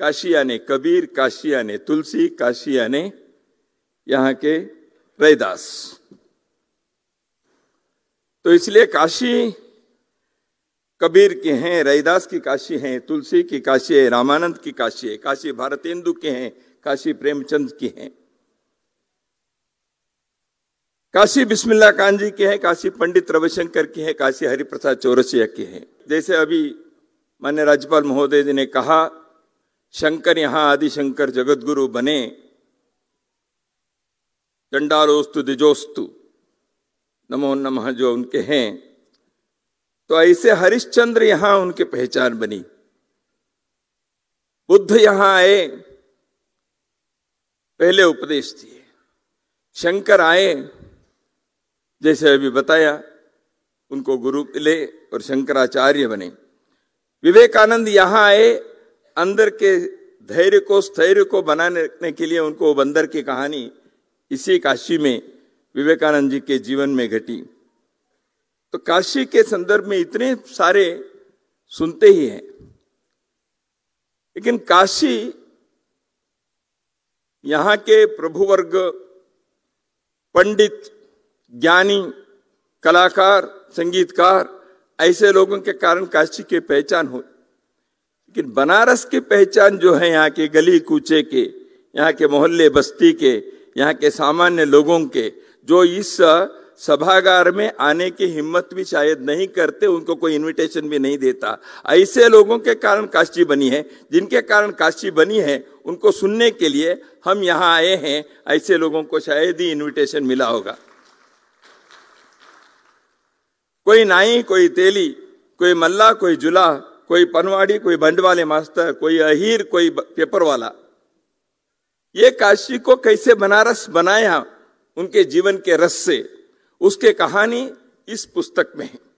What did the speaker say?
काशिया ने कबीर काशिया ने तुलसी काशिया ने यहाँ के रैदास तो इसलिए काशी कबीर के हैं रैदास की काशी हैं तुलसी की काशी है रामानंद की काशी है काशी भारतेंदु के हैं काशी प्रेमचंद की हैं काशी बिस्मिल्ला जी के हैं काशी पंडित रविशंकर की है काशी हरिप्रसाद चौरसिया की है जैसे अभी मान्य राज्यपाल महोदय जी ने कहा शंकर यहां आदिशंकर गुरु बने चंडालोस्तु दिजोस्तु नमो नम जो उनके हैं तो ऐसे हरिश्चंद्र यहां उनके पहचान बनी बुद्ध यहां आए पहले उपदेश दिए शंकर आए जैसे अभी बताया उनको गुरु मिले और शंकराचार्य बने विवेकानंद यहां आए अंदर के धैर्य को स्थैर्य को बनाने रखने के लिए उनको बंदर की कहानी इसी काशी में विवेकानंद जी के जीवन में घटी तो काशी के संदर्भ में इतने सारे सुनते ही हैं लेकिन काशी यहां के प्रभुवर्ग पंडित ज्ञानी कलाकार संगीतकार ऐसे लोगों के कारण काशी की पहचान हुई लेकिन बनारस की पहचान जो है यहाँ के गली कूचे के यहाँ के मोहल्ले बस्ती के यहाँ के सामान्य लोगों के जो इस सभागार में आने की हिम्मत भी शायद नहीं करते उनको कोई इनविटेशन भी नहीं देता ऐसे लोगों के कारण काशी बनी है जिनके कारण काशी बनी है उनको सुनने के लिए हम यहाँ आए हैं ऐसे लोगों को शायद ही इनविटेशन मिला होगा कोई नाई कोई तेली कोई मल्ला कोई जुला कोई पनवाड़ी कोई बंद वाले मास्टर कोई अहीर कोई पेपर वाला ये काशी को कैसे बनारस बनाया उनके जीवन के रस से उसके कहानी इस पुस्तक में है